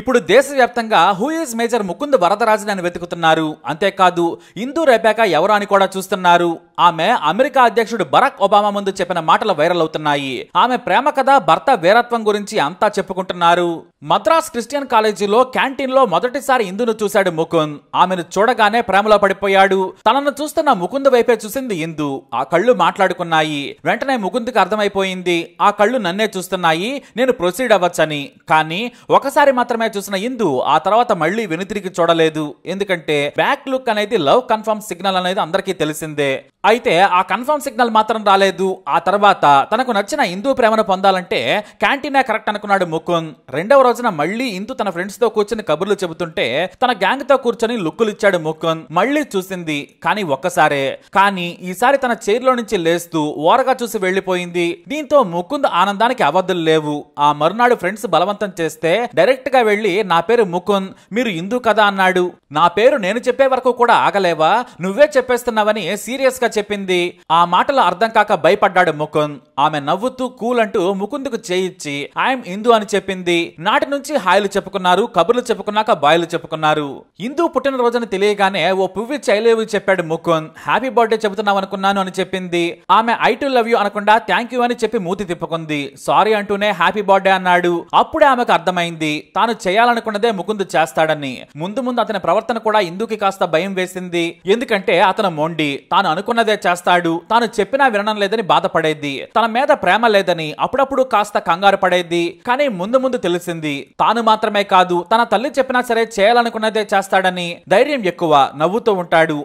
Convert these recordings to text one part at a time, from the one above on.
ఇప్పుడు దేశవ్యాప్తంగా who major Mukund వరదరాజుని అని వెతుకుతున్నారు అంతేకాదు ఇందూ రేపాక ఎవరా అని కూడా చూస్తున్నారు ఆమె అమెరికా అధ్యక్షుడు బరాక్ ఒబామా ముందు చెప్పిన మాటలు వైరల్ అవుతున్నాయి ఆమె ప్రేమ కథ భర్త వీరత్వం గురించి అంతా చెప్పుకుంటున్నారు మద్రాస్ క్రిస్టియన్ కాలేజీలో క్యాంటీన్లో మొదటిసారి ఇందును చూశాడు ముకుంద్ ఆమెను చూడగానే ప్రేమలో పడిపోయాడు తనను చూస్తున్న ముకుంద్ వైపే చూసింది ఇందు ఆ కళ్ళు మాట్లాడుకున్నాయి వెంటనే ముకుంద్కి అర్థమైపోయింది ఆ కళ్ళు నన్నే చూస్తున్నాయి నేను ప్రొసీడ్ అవ్వచ్చని కానీ ఒకసారి మాత్రమే చూసిన ఇందు ఆ తర్వాత మళ్ళీ వెనుతిరిగి చూడలేదు ఎందుకంటే బ్యాక్ లుక్ అనేది లవ్ కన్ఫర్మ్ సిగ్నల్ అనేది అందరికీ తెలిసిందే అయితే ఆ కన్ఫర్మ్ సిగ్నల్ మాత్రం రాలేదు ఆ తర్వాత తనకు నచ్చిన హిందూ ప్రేమను పొందాలంటే క్యాంటీనా కరెక్ట్ అనుకున్నాడు ముకుంద్ రెండవ రోజున మళ్ళీ ఇందు తన ఫ్రెండ్స్ తో కూర్చొని కబుర్లు చెబుతుంటే తన గ్యాంగ్ తో కూర్చొని లుక్కులు ఇచ్చాడు ముకుంద్ మళ్ళీ చూసింది కానీ ఒక్కసారే కానీ ఈసారి తన చైర్లో నుంచి లేస్తూ ఓరగా చూసి వెళ్లిపోయింది దీంతో ముకుంద్ ఆనందానికి అవధులు లేవు ఆ మరునాడు ఫ్రెండ్స్ బలవంతం చేస్తే డైరెక్ట్ గా వెళ్లి నా పేరు ముకుంద్ మీరు హిందూ కదా అన్నాడు నా పేరు నేను చెప్పే వరకు కూడా ఆగలేవా నువ్వే చెప్పేస్తున్నావని సీరియస్ గా చెప్పింది ఆ మాటలు అర్థం కాక భయపడ్డాడు ముకుంద్ ఆమె నవ్వుతూ కూల్ అంటూ ముకుంద్కు చేయిచ్చి ఐఎమ్ ఇందు అని చెప్పింది నాటి నుంచి హాయిలు చెప్పుకున్నారు కబుర్లు చెప్పుకున్నాక బాయిలు చెప్పుకున్నారు ఇందు పుట్టినరోజున తెలియగానే ఓ పువ్వి చైలేవి చెప్పాడు ముకుంద్ హ్యాపీ బర్త్డే చెబుతున్నావు అనుకున్నాను అని చెప్పింది ఆమె ఐ టు లవ్ యూ అనకుండా థ్యాంక్ యూ అని చెప్పి మూతి తిప్పుకుంది సారీ అంటూనే హ్యాపీ బర్త్డే అన్నాడు అప్పుడే ఆమెకు అర్థమైంది తాను చేయాలనుకున్నదే ముకుంద్ చేస్తాడని ముందు ముందు అతని ప్రవర్తన కూడా ఇందుకి కాస్త భయం వేసింది ఎందుకంటే అతను మొండి తాను అనుకున్న అనుకున్నదే చేస్తాడు తాను చెప్పినా వినడం లేదని బాధపడేది తన మీద ప్రేమ లేదని అప్పుడప్పుడు కాస్త కంగారు పడేది కానీ ముందు ముందు తెలిసింది తాను మాత్రమే కాదు తన తల్లి చెప్పినా సరే చేయాలనుకున్నదే చేస్తాడని ధైర్యం ఎక్కువ నవ్వుతూ ఉంటాడు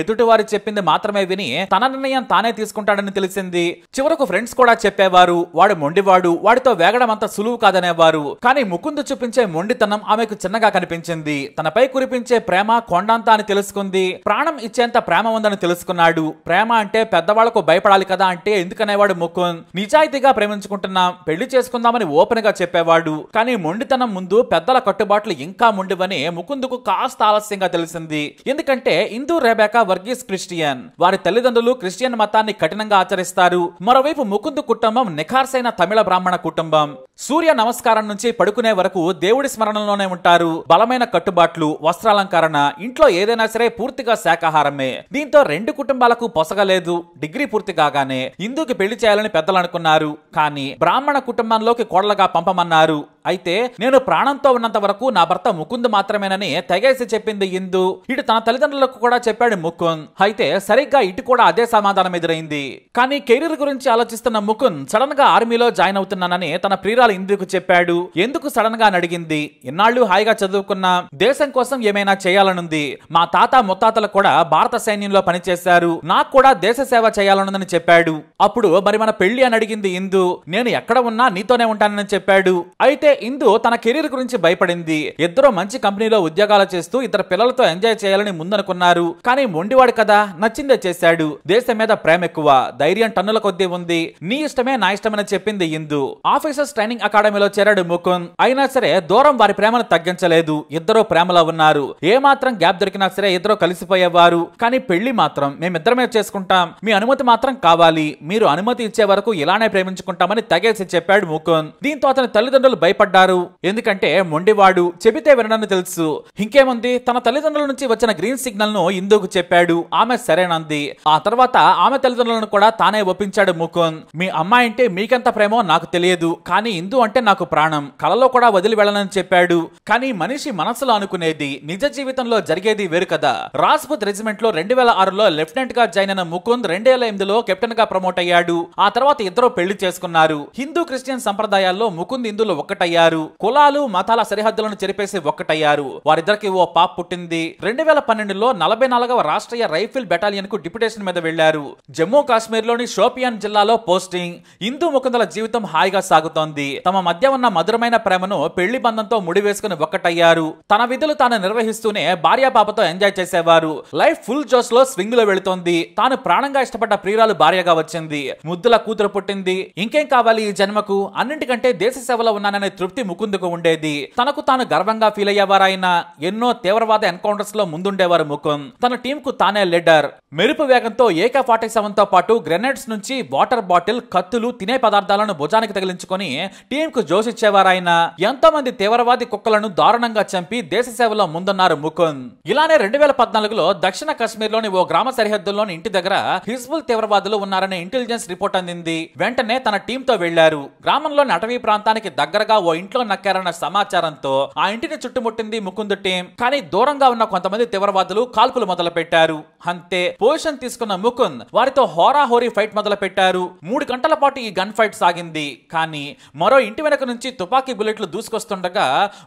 ఎదుటి వారు చెప్పింది మాత్రమే విని తన నిర్ణయం తానే తీసుకుంటాడని తెలిసింది చివరకు ఫ్రెండ్స్ కూడా చెప్పేవారు వాడు మొండివాడు వాడితో వేగడం అంత సులువు కాదనేవారు కానీ ముకుందు చూపించే మొండితనం ఆమెకు చిన్నగా కనిపించింది తనపై కురిపించే ప్రేమ కొండంత అని తెలుసుకుంది ప్రాణం ఇచ్చేంత ప్రేమ ఉందని తెలుసుకున్నాడు ప్రేమ అంటే పెద్దవాళ్లకు భయపడాలి కదా అంటే ఎందుకనేవాడు ముకుంద్ నిజాయితీగా ప్రేమించుకుంటున్నాం పెళ్లి చేసుకుందామని ఓపెన్ గా చెప్పేవాడు కానీ మొండితనం ముందు పెద్దల కట్టుబాట్లు ఇంకా మొండివని ముకుందుకు కాస్త ఆలస్యంగా తెలిసింది ఎందుకంటే హిందూ రెబేకా వర్గీస్ క్రిస్టియన్ వారి తల్లిదండ్రులు క్రిస్టియన్ మతాన్ని కఠినంగా ఆచరిస్తారు మరోవైపు ముకుందు కుటుంబం నిఖార్సైన తమిళ బ్రాహ్మణ కుటుంబం సూర్య నమస్కారం నుంచి పడుకునే వరకు దేవుడి స్మరణలోనే ఉంటారు బలమైన కట్టుబాట్లు వస్త్రాలంకరణ ఇంట్లో ఏదైనా సరే పూర్తిగా శాకాహారమే దీంతో రెండు కుటుంబాలకు పొసగలేదు డిగ్రీ పూర్తి కాగానే ఇందుకు పెళ్లి చేయాలని పెద్దలు అనుకున్నారు కానీ బ్రాహ్మణ కుటుంబంలోకి కోడలుగా పంపమన్నారు అయితే నేను ప్రాణంతో ఉన్నంత వరకు నా భర్త ముకుంద్ మాత్రమేనని తెగేసి చెప్పింది ఇందు ఇటు తన తల్లిదండ్రులకు కూడా చెప్పాడు ముకుంద్ అయితే సరిగ్గా ఇటు కూడా అదే సమాధానం ఎదురైంది కానీ కెరీర్ గురించి ఆలోచిస్తున్న ముకుంద్ సడన్ గా ఆర్మీలో జాయిన్ అవుతున్నానని తన ప్రియురాలు ఇందుకు చెప్పాడు ఎందుకు సడన్ గా అడిగింది ఎన్నాళ్ళు హాయిగా చదువుకున్న దేశం కోసం ఏమైనా చేయాలనుంది మా తాత ముత్తాతలు కూడా భారత సైన్యంలో పనిచేశారు నాకు కూడా దేశ సేవ చేయాలనుందని చెప్పాడు అప్పుడు మరి మన పెళ్లి అని అడిగింది ఇందు నేను ఎక్కడ ఉన్నా నీతోనే ఉంటానని చెప్పాడు అయితే అయితే ఇందు తన కెరీర్ గురించి భయపడింది ఇద్దరు మంచి కంపెనీలో ఉద్యోగాలు చేస్తూ ఇద్దరు పిల్లలతో ఎంజాయ్ చేయాలని ముందనుకున్నారు కానీ మొండివాడు కదా నచ్చిందే చేశాడు దేశం మీద ప్రేమ ఎక్కువ ధైర్యం టన్నుల కొద్దీ ఉంది నీ ఇష్టమే నా ఇష్టమని చెప్పింది ఇందు ఆఫీసర్స్ ట్రైనింగ్ అకాడమీలో చేరాడు ముకుంద్ అయినా సరే దూరం వారి ప్రేమను తగ్గించలేదు ఇద్దరు ప్రేమలో ఉన్నారు ఏ మాత్రం గ్యాప్ దొరికినా సరే ఇద్దరు కలిసిపోయేవారు కానీ పెళ్లి మాత్రం మేమిద్దరమే చేసుకుంటాం మీ అనుమతి మాత్రం కావాలి మీరు అనుమతి ఇచ్చే వరకు ఇలానే ప్రేమించుకుంటామని తగేసి చెప్పాడు ముకుంద్ దీంతో అతని తల్లిదండ్రులు భయపడి భయపడ్డారు ఎందుకంటే మొండివాడు చెబితే వినడని తెలుసు ఇంకేముంది తన తల్లిదండ్రుల నుంచి వచ్చిన గ్రీన్ సిగ్నల్ ను ఇందుకు చెప్పాడు ఆమె సరేనంది ఆ తర్వాత ఆమె తల్లిదండ్రులను కూడా తానే ఒప్పించాడు ముకుంద్ మీ అమ్మాయి అంటే మీకెంత ప్రేమో నాకు తెలియదు కానీ ఇందు అంటే నాకు ప్రాణం కలలో కూడా వదిలి వెళ్ళనని చెప్పాడు కానీ మనిషి మనసులో అనుకునేది నిజ జీవితంలో జరిగేది వేరు కదా రాజ్పుత్ రెజిమెంట్ లో రెండు వేల ఆరులో లెఫ్టినెంట్ గా జాయిన్ అయిన ముకుంద్ రెండు వేల ఎనిమిదిలో కెప్టెన్ గా ప్రమోట్ అయ్యాడు ఆ తర్వాత ఇద్దరు పెళ్లి చేసుకున్నారు హిందూ క్రిస్టియన్ సంప్రదాయాల్లో ముకుంద్ ఇందులో ఒక్కటై ఒక్కటయ్యారు కులాలు మతాల సరిహద్దులను చెరిపేసి ఒక్కటయ్యారు వారిద్దరికి ఓ పాప్ పుట్టింది రెండు వేల పన్నెండులో నలభై నాలుగవ రాష్ట్రీయ రైఫిల్ బెటాలియన్ కు డిప్యుటేషన్ మీద వెళ్లారు జమ్మూ కాశ్మీర్ లోని షోపియాన్ జిల్లాలో పోస్టింగ్ హిందూ ముకుందల జీవితం హాయిగా సాగుతోంది తమ మధ్య ఉన్న మధురమైన ప్రేమను పెళ్లి బంధంతో ముడివేసుకుని ఒక్కటయ్యారు తన విధులు తాను నిర్వహిస్తూనే భార్యాపాపతో ఎంజాయ్ చేసేవారు లైఫ్ ఫుల్ జోస్ లో స్వింగ్ లో వెళుతోంది తాను ప్రాణంగా ఇష్టపడ్డ ప్రియురాలు భార్యగా వచ్చింది ముద్దుల కూతురు పుట్టింది ఇంకేం కావాలి ఈ జన్మకు అన్నింటికంటే దేశ సేవలో ఉన్నాననే తృప్తి ముకుందుకు ఉండేది తనకు తాను గర్వంగా ఫీల్ అయ్యేవారైనా ఎన్నో తీవ్రవాద ఎన్కౌంటర్స్ లో ముందుండేవారు ముకుంద్ తన టీం కు తానే లీడర్ మెరుపు వేగంతో ఏకే ఫార్టీ సెవెన్ తో పాటు గ్రెనేడ్స్ నుంచి వాటర్ బాటిల్ కత్తులు తినే పదార్థాలను భుజానికి తగిలించుకొని టీం కు జోషిచ్చేవారాయన ఎంతో మంది తీవ్రవాది కుక్కలను దారుణంగా చంపి దేశ సేవలో ముందున్నారు ముకుంద్ ఇలానే రెండు వేల పద్నాలుగులో దక్షిణ కాశ్మీర్ లోని ఓ గ్రామ సరిహద్దుల్లోని ఇంటి దగ్గర హిజ్బుల్ తీవ్రవాదులు ఉన్నారని ఇంటెలిజెన్స్ రిపోర్ట్ అందింది వెంటనే తన టీంతో వెళ్లారు గ్రామంలోని అటవీ ప్రాంతానికి దగ్గరగా ఓ ఇంట్లో నక్కారన్న సమాచారంతో ఆ ఇంటిని చుట్టుముట్టింది ముకుందు టీం కానీ దూరంగా ఉన్న కొంతమంది తీవ్రవాదులు కాల్పులు మొదలు పెట్టారు అంతే పొజిషన్ తీసుకున్న ముకుంద్ వారితో హోరాహోరీ ఫైట్ మొదలు పెట్టారు మూడు గంటల పాటు ఈ గన్ ఫైట్ సాగింది కానీ మరో ఇంటి వెనక నుంచి తుపాకీ బుల్లెట్లు దూసుకొస్తుండగా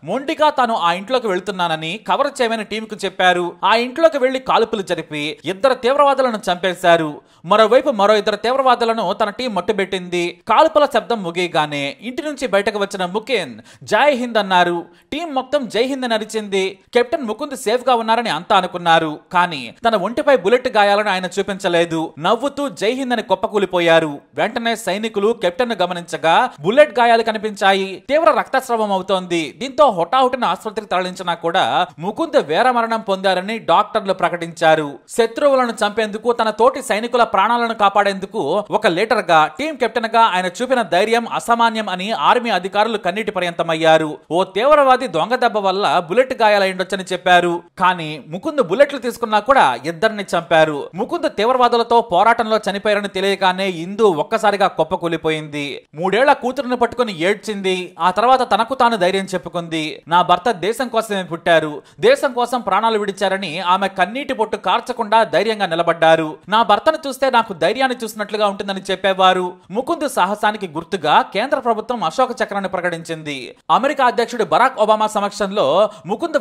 మొండిగా తాను ఆ ఇంట్లోకి వెళ్తున్నానని కవర్ చేయమని టీంకు చెప్పారు ఆ ఇంట్లోకి వెళ్లి కాల్పులు జరిపి ఇద్దరు తీవ్రవాదులను చంపేశారు మరోవైపు మరో ఇద్దరు తీవ్రవాదులను తన టీం మట్టుబెట్టింది కాల్పుల శబ్దం ముగియగానే ఇంటి నుంచి బయటకు వచ్చిన ముఖ్య కెప్టెన్ జై హింద్ అన్నారు టీం మొత్తం జై హింద్ నడిచింది కెప్టెన్ ముకుంద్ సేఫ్ గా ఉన్నారని అంతా అనుకున్నారు కానీ తన ఒంటిపై బుల్లెట్ గాయాలను ఆయన చూపించలేదు నవ్వుతూ జై హింద్ అని కుప్పకూలిపోయారు వెంటనే సైనికులు కెప్టెన్ ను గమనించగా బుల్లెట్ గాయాలు కనిపించాయి తీవ్ర రక్తస్రావం అవుతోంది దీంతో హుటాహుటిన ఆసుపత్రికి తరలించినా కూడా ముకుంద్ వేర మరణం పొందారని డాక్టర్లు ప్రకటించారు శత్రువులను చంపేందుకు తన తోటి సైనికుల ప్రాణాలను కాపాడేందుకు ఒక లీటర్ గా టీం కెప్టెన్ గా ఆయన చూపిన ధైర్యం అసామాన్యం అని ఆర్మీ అధికారులు కన్నీ కన్నీటి పర్యంతమయ్యారు ఓ తీవ్రవాది దొంగ దెబ్బ వల్ల బుల్లెట్ గాయాలయ్యుండొచ్చని చెప్పారు కానీ ముకుంద్ బుల్లెట్లు తీసుకున్నా కూడా ఇద్దరిని చంపారు ముకుంద్ తీవ్రవాదులతో పోరాటంలో చనిపోయారని తెలియగానే ఇందు ఒక్కసారిగా కుప్పకూలిపోయింది మూడేళ్ల కూతురుని పట్టుకుని ఏడ్చింది ఆ తర్వాత తనకు తాను ధైర్యం చెప్పుకుంది నా భర్త దేశం కోసమే పుట్టారు దేశం కోసం ప్రాణాలు విడిచారని ఆమె కన్నీటి పొట్టు కార్చకుండా ధైర్యంగా నిలబడ్డారు నా భర్తను చూస్తే నాకు ధైర్యాన్ని చూసినట్లుగా ఉంటుందని చెప్పేవారు ముకుంద్ సాహసానికి గుర్తుగా కేంద్ర ప్రభుత్వం అశోక చక్రాన్ని ప్రకటించారు ప్రకటించింది అమెరికా అధ్యక్షుడు బరాక్ ఒబామా సమక్షంలో ముకుంద్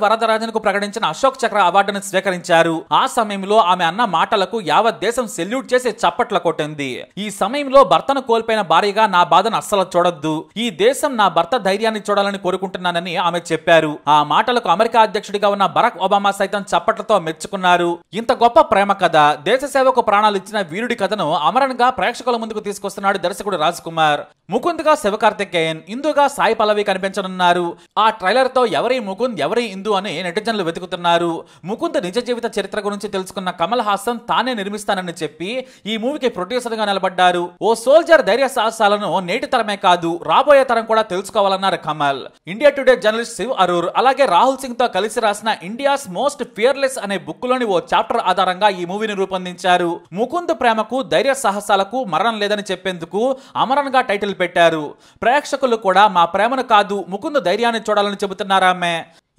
కు ప్రకటించిన అశోక్ చక్ర అవార్డును స్వీకరించారు ఆ సమయంలో ఆమె అన్న మాటలకు యావత్ దేశం సెల్యూట్ చేసి చప్పట్ల కొట్టింది ఈ సమయంలో భర్తను కోల్పోయిన భారీగా నా బాధను అస్సలు చూడొద్దు ఈ దేశం నా భర్త ధైర్యాన్ని చూడాలని కోరుకుంటున్నానని ఆమె చెప్పారు ఆ మాటలకు అమెరికా అధ్యక్షుడిగా ఉన్న బరాక్ ఒబామా సైతం చప్పట్లతో మెచ్చుకున్నారు ఇంత గొప్ప ప్రేమ కథ దేశ సేవకు ప్రాణాలు ఇచ్చిన వీరుడి కథను అమరణగా ప్రేక్షకుల ముందుకు తీసుకొస్తున్నాడు దర్శకుడు రాజ్ కుమార్ ముకుంద్గా శివకార్తికేయన్ ఇందుగా సాయి సాయి పల్లవి కనిపించనున్నారు ఆ ట్రైలర్తో ఎవరి ముకుంద్ ఎవరి ఇందు అని నెటిజన్లు వెతుకుతున్నారు ముకుంద్ నిజ జీవిత చరిత్ర గురించి తెలుసుకున్న కమల్ హాసన్ తానే నిర్మిస్తానని చెప్పి ఈ మూవీకి ప్రొడ్యూసర్గా నిలబడ్డారు ఓ సోల్జర్ ధైర్య సాహసాలను నేటి తరమే కాదు రాబోయే తరం కూడా తెలుసుకోవాలన్నారు Kamal India today journalist Shiv Aroor అలాగే రాహుల్ సింగ్ తో కలిసి రాసిన ఇండియాస్ మోస్ట్ ఫియర్లెస్ అనే బుక్ లోని ఓ చాప్టర్ ఆధారంగా ఈ మూవీని రూపొందించారు ముకుంద్ ప్రేమకు ధైర్య సాహసాలకు మరణం లేదని చెప్పేందుకు అమరణ్ గా టైటిల్ పెట్టారు ప్రేక్షకులు కూడా మా ప్రేమ ప్రేమను కాదు ముకుంద ధైర్యాన్ని చూడాలని చెబుతున్నారా ఆమె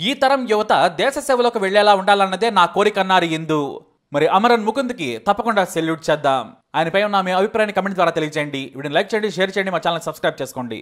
ఈ తరం యువత దేశ సేవలోకి వెళ్లేలా ఉండాలన్నదే నా కోరిక అన్నారు ఇందు మరి అమరన్ కి తప్పకుండా సెల్యూట్ చేద్దాం ఆయనపై ఉన్న మీ అభిప్రాయాన్ని కమెంట్ ద్వారా తెలియజేయండి వీడిని లైక్ చేయండి షేర్ చేయండి మా ఛానల్ సబ్స్క్రైబ్ చేసుకోండి